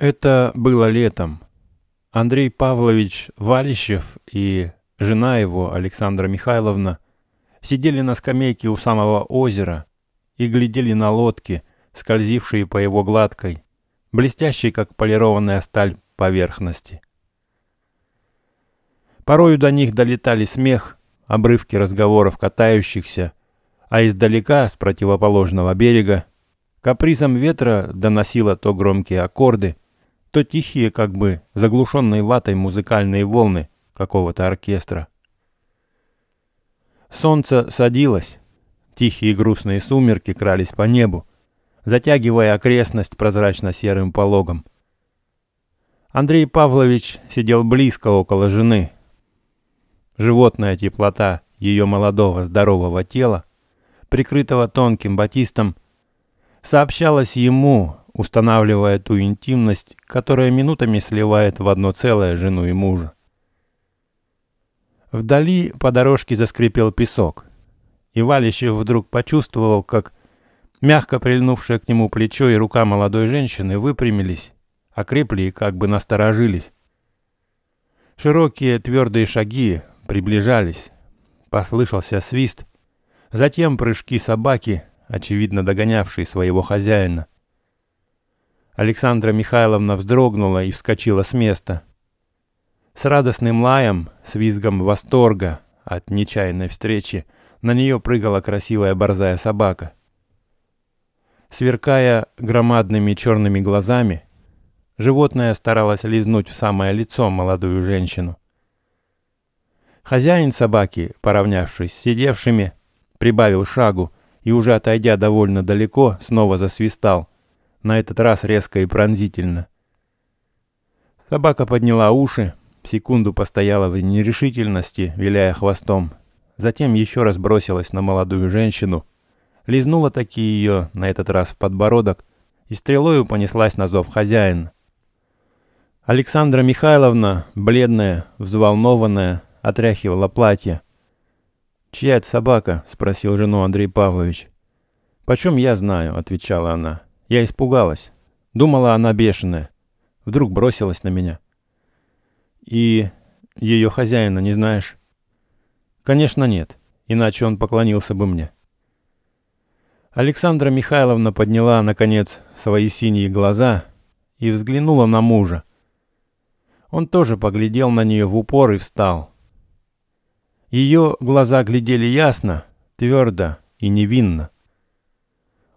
Это было летом. Андрей Павлович Валищев и жена его, Александра Михайловна, сидели на скамейке у самого озера и глядели на лодки, скользившие по его гладкой, блестящей, как полированная сталь, поверхности. Порою до них долетали смех, обрывки разговоров катающихся, а издалека, с противоположного берега, капризом ветра доносило то громкие аккорды, то тихие, как бы заглушенные ватой музыкальные волны какого-то оркестра. Солнце садилось, тихие грустные сумерки крались по небу, затягивая окрестность прозрачно-серым пологом. Андрей Павлович сидел близко около жены. Животная теплота ее молодого здорового тела, прикрытого тонким батистом, сообщалась ему, устанавливая ту интимность, которая минутами сливает в одно целое жену и мужа. Вдали по дорожке заскрипел песок, и Валищев вдруг почувствовал, как мягко прильнувшее к нему плечо и рука молодой женщины выпрямились, окрепли и как бы насторожились. Широкие твердые шаги приближались, послышался свист, затем прыжки собаки, очевидно догонявшей своего хозяина — Александра Михайловна вздрогнула и вскочила с места. С радостным лаем, с визгом восторга от нечаянной встречи, на нее прыгала красивая борзая собака. Сверкая громадными черными глазами, животное старалось лизнуть в самое лицо молодую женщину. Хозяин собаки, поравнявшись с сидевшими, прибавил шагу и, уже отойдя довольно далеко, снова засвистал – на этот раз резко и пронзительно. Собака подняла уши, секунду постояла в нерешительности, виляя хвостом, затем еще раз бросилась на молодую женщину, лизнула таки ее, на этот раз в подбородок, и стрелою понеслась на зов хозяин. Александра Михайловна, бледная, взволнованная, отряхивала платье. «Чья это собака?» — спросил жену Андрей Павлович. «Почем я знаю?» — отвечала она. Я испугалась. Думала, она бешеная. Вдруг бросилась на меня. И ее хозяина не знаешь? Конечно, нет. Иначе он поклонился бы мне. Александра Михайловна подняла, наконец, свои синие глаза и взглянула на мужа. Он тоже поглядел на нее в упор и встал. Ее глаза глядели ясно, твердо и невинно.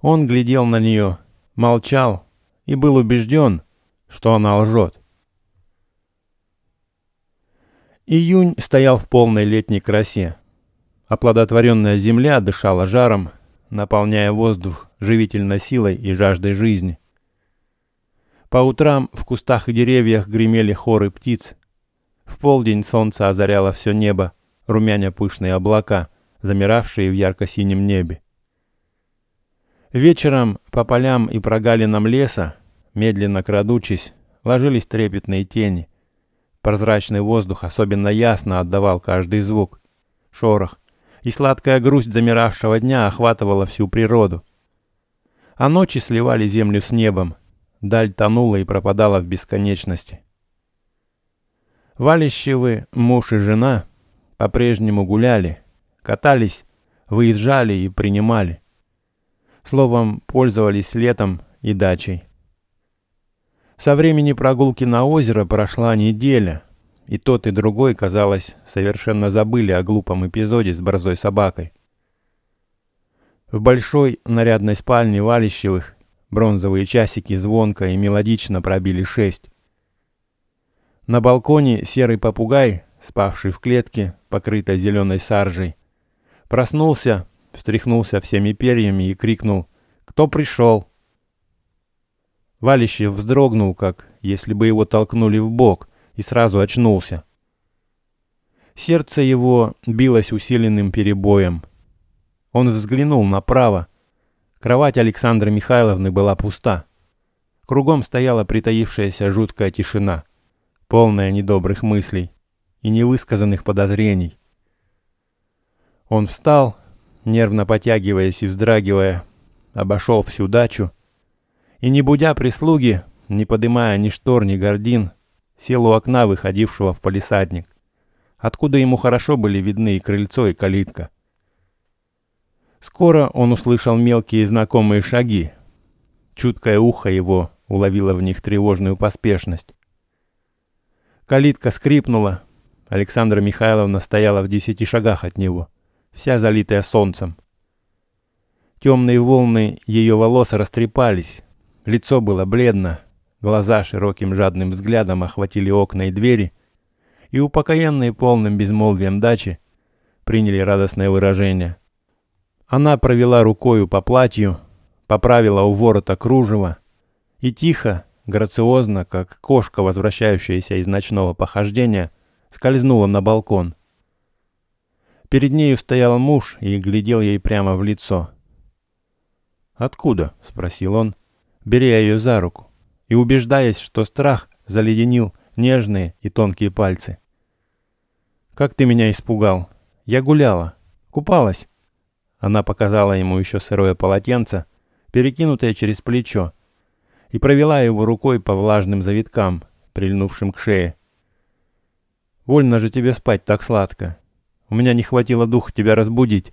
Он глядел на нее молчал и был убежден, что она лжет. Июнь стоял в полной летней красе. Оплодотворенная земля дышала жаром, наполняя воздух живительной силой и жаждой жизни. По утрам в кустах и деревьях гремели хоры птиц. В полдень солнце озаряло все небо, румяня пышные облака, замиравшие в ярко-синем небе. Вечером по полям и прогалинам леса, медленно крадучись, ложились трепетные тени. Прозрачный воздух особенно ясно отдавал каждый звук, шорох, и сладкая грусть замиравшего дня охватывала всю природу. А ночи сливали землю с небом, даль тонула и пропадала в бесконечности. Валищевы, муж и жена, по-прежнему гуляли, катались, выезжали и принимали – Словом, пользовались летом и дачей. Со времени прогулки на озеро прошла неделя, и тот и другой, казалось, совершенно забыли о глупом эпизоде с борзой собакой. В большой нарядной спальне Валищевых бронзовые часики звонко и мелодично пробили шесть. На балконе серый попугай, спавший в клетке, покрытой зеленой саржей, проснулся встряхнулся всеми перьями и крикнул «Кто пришел?». Валище вздрогнул, как если бы его толкнули в бок, и сразу очнулся. Сердце его билось усиленным перебоем. Он взглянул направо. Кровать Александры Михайловны была пуста. Кругом стояла притаившаяся жуткая тишина, полная недобрых мыслей и невысказанных подозрений. Он встал, нервно потягиваясь и вздрагивая, обошел всю дачу и, не будя прислуги, не поднимая ни штор, ни гордин, сел у окна, выходившего в палисадник, откуда ему хорошо были видны и крыльцо, и калитка. Скоро он услышал мелкие знакомые шаги. Чуткое ухо его уловило в них тревожную поспешность. Калитка скрипнула. Александра Михайловна стояла в десяти шагах от него. — вся залитая солнцем. Темные волны ее волос растрепались, лицо было бледно, глаза широким жадным взглядом охватили окна и двери, и упокоенные полным безмолвием дачи приняли радостное выражение. Она провела рукою по платью, поправила у ворота кружево и тихо, грациозно, как кошка, возвращающаяся из ночного похождения, скользнула на балкон. Перед нею стоял муж и глядел ей прямо в лицо. «Откуда?» — спросил он, беря ее за руку и убеждаясь, что страх заледенил нежные и тонкие пальцы. «Как ты меня испугал! Я гуляла, купалась!» Она показала ему еще сырое полотенце, перекинутое через плечо, и провела его рукой по влажным завиткам, прильнувшим к шее. «Вольно же тебе спать так сладко. У меня не хватило духа тебя разбудить».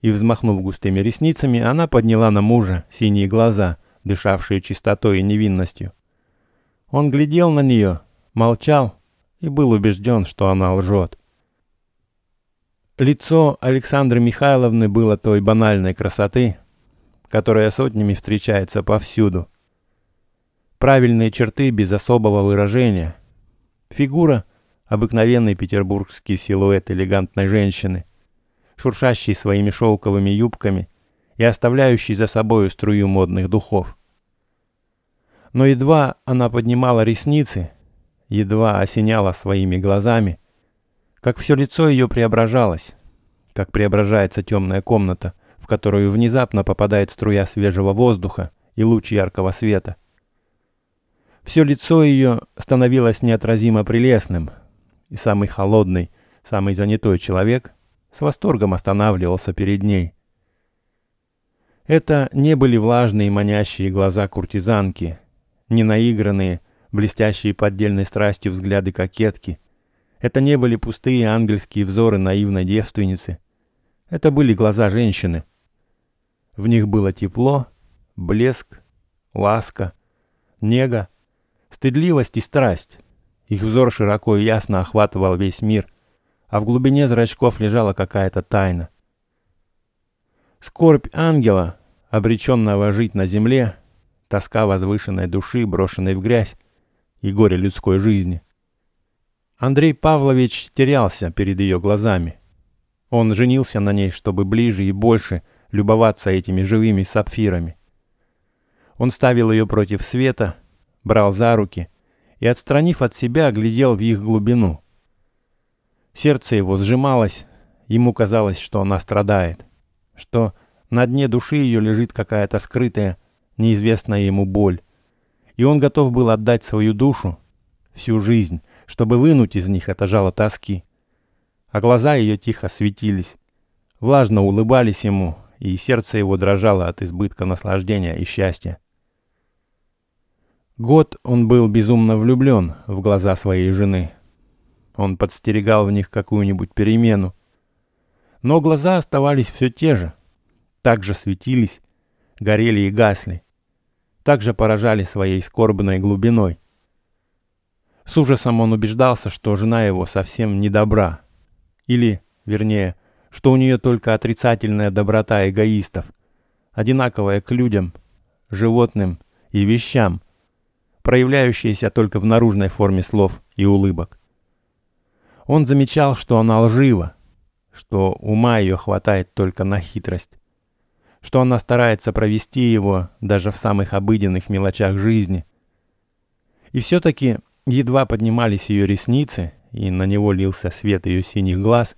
И, взмахнув густыми ресницами, она подняла на мужа синие глаза, дышавшие чистотой и невинностью. Он глядел на нее, молчал и был убежден, что она лжет. Лицо Александры Михайловны было той банальной красоты, которая сотнями встречается повсюду. Правильные черты без особого выражения. Фигура – Обыкновенный петербургский силуэт элегантной женщины, шуршащий своими шелковыми юбками и оставляющий за собою струю модных духов. Но едва она поднимала ресницы, едва осеняла своими глазами, как все лицо ее преображалось, как преображается темная комната, в которую внезапно попадает струя свежего воздуха и луч яркого света. Все лицо ее становилось неотразимо прелестным, и самый холодный, самый занятой человек с восторгом останавливался перед ней. Это не были влажные манящие глаза куртизанки, не наигранные, блестящие поддельной страстью взгляды кокетки. Это не были пустые ангельские взоры наивной девственницы. Это были глаза женщины. В них было тепло, блеск, ласка, нега, стыдливость и страсть. Их взор широко и ясно охватывал весь мир, а в глубине зрачков лежала какая-то тайна. Скорбь ангела, обреченного жить на земле, тоска возвышенной души, брошенной в грязь, и горе людской жизни. Андрей Павлович терялся перед ее глазами. Он женился на ней, чтобы ближе и больше любоваться этими живыми сапфирами. Он ставил ее против света, брал за руки, и, отстранив от себя, оглядел в их глубину. Сердце его сжималось, ему казалось, что она страдает, что на дне души ее лежит какая-то скрытая, неизвестная ему боль. И он готов был отдать свою душу, всю жизнь, чтобы вынуть из них это жало тоски. А глаза ее тихо светились, влажно улыбались ему, и сердце его дрожало от избытка наслаждения и счастья. Год он был безумно влюблен в глаза своей жены. Он подстерегал в них какую-нибудь перемену. Но глаза оставались все те же. Так же светились, горели и гасли. Так же поражали своей скорбной глубиной. С ужасом он убеждался, что жена его совсем не добра. Или, вернее, что у нее только отрицательная доброта эгоистов, одинаковая к людям, животным и вещам – проявляющиеся только в наружной форме слов и улыбок. Он замечал, что она лжива, что ума ее хватает только на хитрость, что она старается провести его даже в самых обыденных мелочах жизни. И все-таки едва поднимались ее ресницы, и на него лился свет ее синих глаз,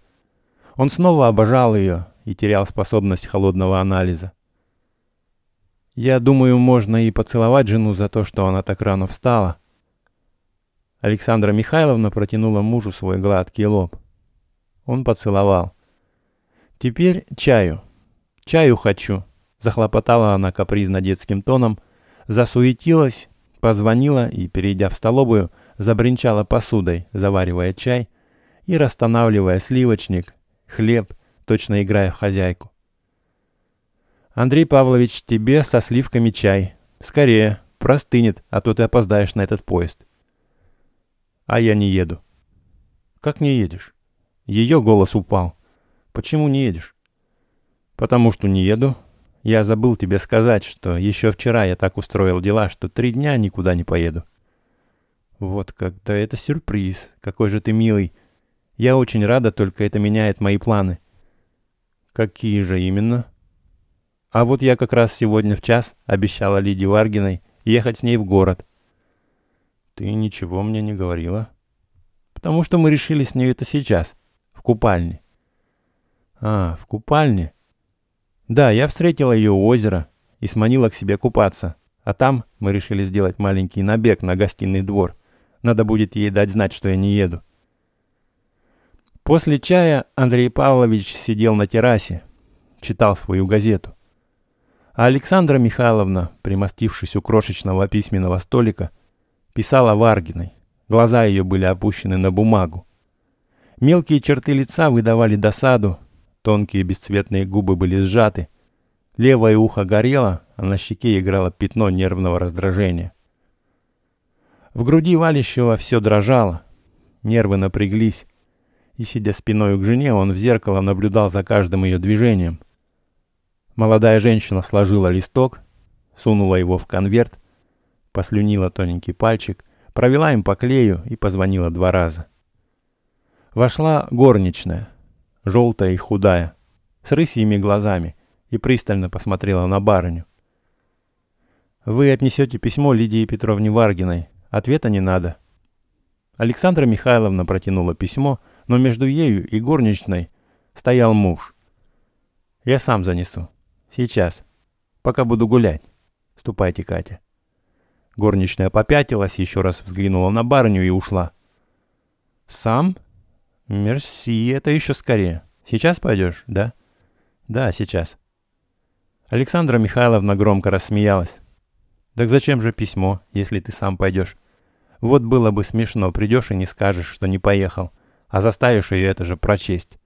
он снова обожал ее и терял способность холодного анализа. Я думаю, можно и поцеловать жену за то, что она так рано встала. Александра Михайловна протянула мужу свой гладкий лоб. Он поцеловал. «Теперь чаю. Чаю хочу», — захлопотала она капризно детским тоном, засуетилась, позвонила и, перейдя в столовую, забринчала посудой, заваривая чай и расстанавливая сливочник, хлеб, точно играя в хозяйку. «Андрей Павлович, тебе со сливками чай. Скорее, простынет, а то ты опоздаешь на этот поезд». «А я не еду». «Как не едешь?» Ее голос упал. «Почему не едешь?» «Потому что не еду. Я забыл тебе сказать, что еще вчера я так устроил дела, что три дня никуда не поеду». «Вот как-то это сюрприз. Какой же ты милый. Я очень рада, только это меняет мои планы». «Какие же именно?» А вот я как раз сегодня в час обещала Лидии Варгиной ехать с ней в город. Ты ничего мне не говорила? Потому что мы решили с ней это сейчас, в купальне. А, в купальне? Да, я встретила ее у озера и сманила к себе купаться. А там мы решили сделать маленький набег на гостиный двор. Надо будет ей дать знать, что я не еду. После чая Андрей Павлович сидел на террасе, читал свою газету. А Александра Михайловна, примостившись у крошечного письменного столика, писала Варгиной. Глаза ее были опущены на бумагу. Мелкие черты лица выдавали досаду, тонкие бесцветные губы были сжаты. Левое ухо горело, а на щеке играло пятно нервного раздражения. В груди валящего все дрожало, нервы напряглись, и, сидя спиной к жене, он в зеркало наблюдал за каждым ее движением – Молодая женщина сложила листок, сунула его в конверт, послюнила тоненький пальчик, провела им по клею и позвонила два раза. Вошла горничная, желтая и худая, с рысьими глазами, и пристально посмотрела на барыню. «Вы отнесете письмо Лидии Петровне Варгиной. Ответа не надо». Александра Михайловна протянула письмо, но между ею и горничной стоял муж. «Я сам занесу», Сейчас. Пока буду гулять. Ступайте, Катя. Горничная попятилась, еще раз взглянула на барыню и ушла. «Сам? Мерси, это еще скорее. Сейчас пойдешь, да?» «Да, сейчас». Александра Михайловна громко рассмеялась. «Так зачем же письмо, если ты сам пойдешь? Вот было бы смешно, придешь и не скажешь, что не поехал, а заставишь ее это же прочесть».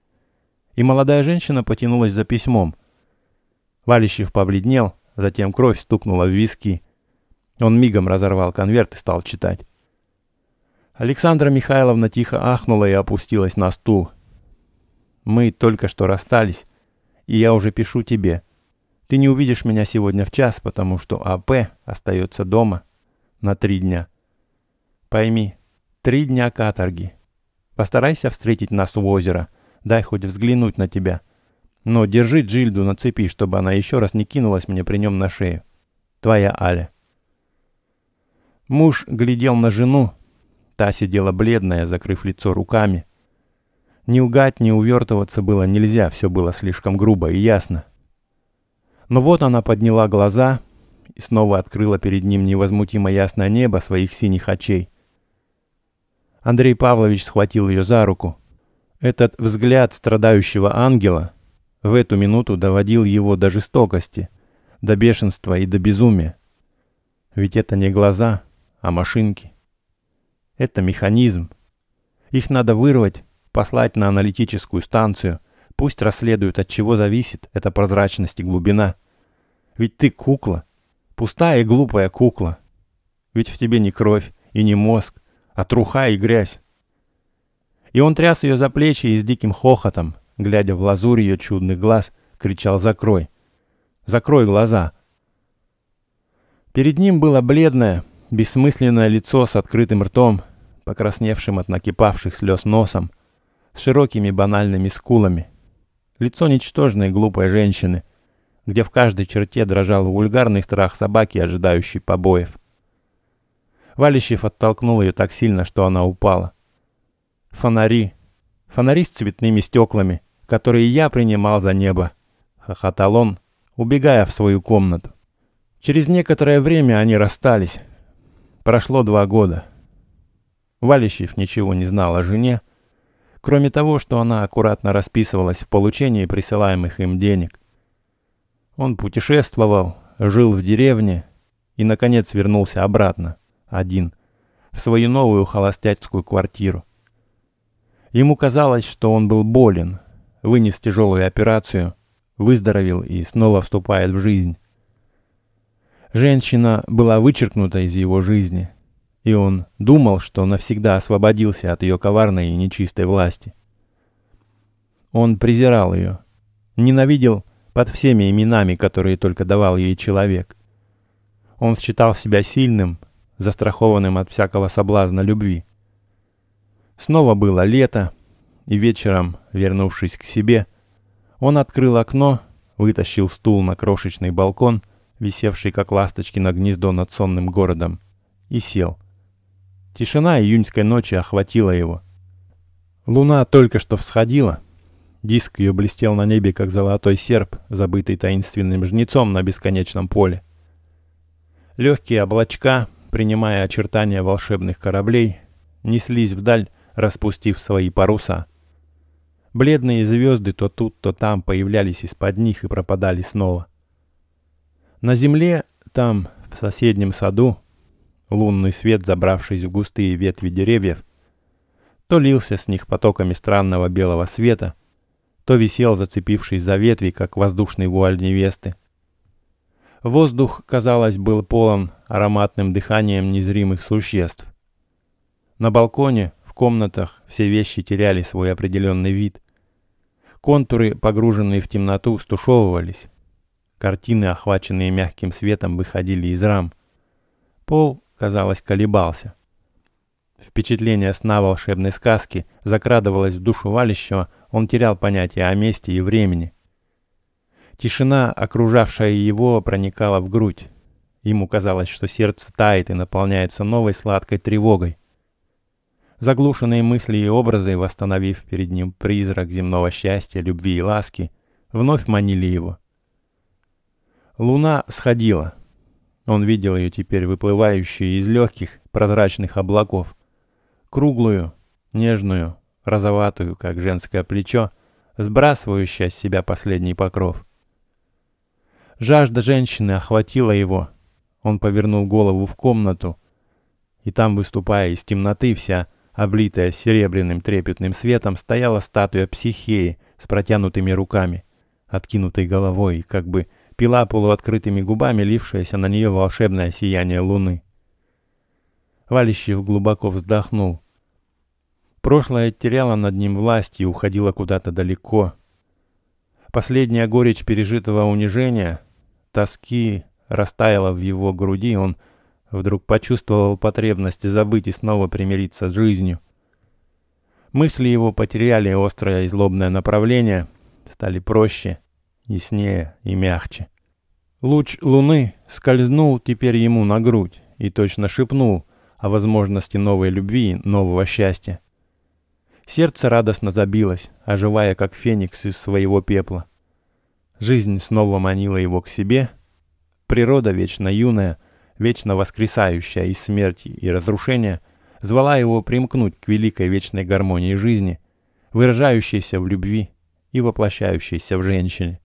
И молодая женщина потянулась за письмом – Валищев побледнел, затем кровь стукнула в виски. Он мигом разорвал конверт и стал читать. Александра Михайловна тихо ахнула и опустилась на стул. «Мы только что расстались, и я уже пишу тебе. Ты не увидишь меня сегодня в час, потому что АП остается дома на три дня. Пойми, три дня каторги. Постарайся встретить нас у озера, дай хоть взглянуть на тебя». Но держи Джильду на цепи, чтобы она еще раз не кинулась мне при нем на шею. Твоя Аля. Муж глядел на жену. Та сидела бледная, закрыв лицо руками. Не лгать, не увертываться было нельзя, все было слишком грубо и ясно. Но вот она подняла глаза и снова открыла перед ним невозмутимо ясное небо своих синих очей. Андрей Павлович схватил ее за руку. Этот взгляд страдающего ангела — в эту минуту доводил его до жестокости, до бешенства и до безумия. Ведь это не глаза, а машинки. Это механизм. Их надо вырвать, послать на аналитическую станцию. Пусть расследуют, от чего зависит эта прозрачность и глубина. Ведь ты кукла. Пустая и глупая кукла. Ведь в тебе не кровь и не мозг, а труха и грязь. И он тряс ее за плечи и с диким хохотом, глядя в лазурь ее чудных глаз, кричал «Закрой! Закрой глаза!» Перед ним было бледное, бессмысленное лицо с открытым ртом, покрасневшим от накипавших слез носом, с широкими банальными скулами. Лицо ничтожной глупой женщины, где в каждой черте дрожал вульгарный страх собаки, ожидающей побоев. Валищев оттолкнул ее так сильно, что она упала. Фонари. Фонари с цветными стеклами — которые я принимал за небо. Хохотал он, убегая в свою комнату. Через некоторое время они расстались. Прошло два года. Валищев ничего не знал о жене, кроме того, что она аккуратно расписывалась в получении присылаемых им денег. Он путешествовал, жил в деревне и, наконец, вернулся обратно, один, в свою новую холостяцкую квартиру. Ему казалось, что он был болен, вынес тяжелую операцию, выздоровел и снова вступает в жизнь. Женщина была вычеркнута из его жизни, и он думал, что навсегда освободился от ее коварной и нечистой власти. Он презирал ее, ненавидел под всеми именами, которые только давал ей человек. Он считал себя сильным, застрахованным от всякого соблазна любви. Снова было лето, и вечером, вернувшись к себе, он открыл окно, вытащил стул на крошечный балкон, висевший как ласточки на гнездо над сонным городом, и сел. Тишина июньской ночи охватила его. Луна только что всходила. Диск ее блестел на небе, как золотой серп, забытый таинственным жнецом на бесконечном поле. Легкие облачка, принимая очертания волшебных кораблей, неслись вдаль, распустив свои паруса — Бледные звезды то тут, то там появлялись из-под них и пропадали снова. На земле, там, в соседнем саду, лунный свет, забравшись в густые ветви деревьев, то лился с них потоками странного белого света, то висел, зацепившись за ветви, как воздушный вуаль невесты. Воздух, казалось, был полон ароматным дыханием незримых существ. На балконе, в комнатах все вещи теряли свой определенный вид – Контуры, погруженные в темноту, стушевывались. Картины, охваченные мягким светом, выходили из рам. Пол, казалось, колебался. Впечатление сна волшебной сказки закрадывалось в душу валящего, он терял понятие о месте и времени. Тишина, окружавшая его, проникала в грудь. Ему казалось, что сердце тает и наполняется новой сладкой тревогой заглушенные мысли и образы, восстановив перед ним призрак земного счастья, любви и ласки, вновь манили его. Луна сходила. Он видел ее теперь выплывающую из легких прозрачных облаков. Круглую, нежную, розоватую, как женское плечо, сбрасывающая с себя последний покров. Жажда женщины охватила его. Он повернул голову в комнату, и там, выступая из темноты, вся Облитая серебряным трепетным светом стояла статуя психеи с протянутыми руками, откинутой головой, и как бы пила полуоткрытыми губами лившееся на нее волшебное сияние луны. Валищев глубоко вздохнул. Прошлое теряло над ним власть и уходило куда-то далеко. Последняя горечь пережитого унижения, тоски, растаяла в его груди, он Вдруг почувствовал потребность забыть и снова примириться с жизнью. Мысли его потеряли острое и злобное направление, стали проще, яснее и мягче. Луч луны скользнул теперь ему на грудь и точно шепнул о возможности новой любви, нового счастья. Сердце радостно забилось, оживая как феникс из своего пепла. Жизнь снова манила его к себе. Природа вечно юная — вечно воскресающая из смерти и разрушения, звала его примкнуть к великой вечной гармонии жизни, выражающейся в любви и воплощающейся в женщине.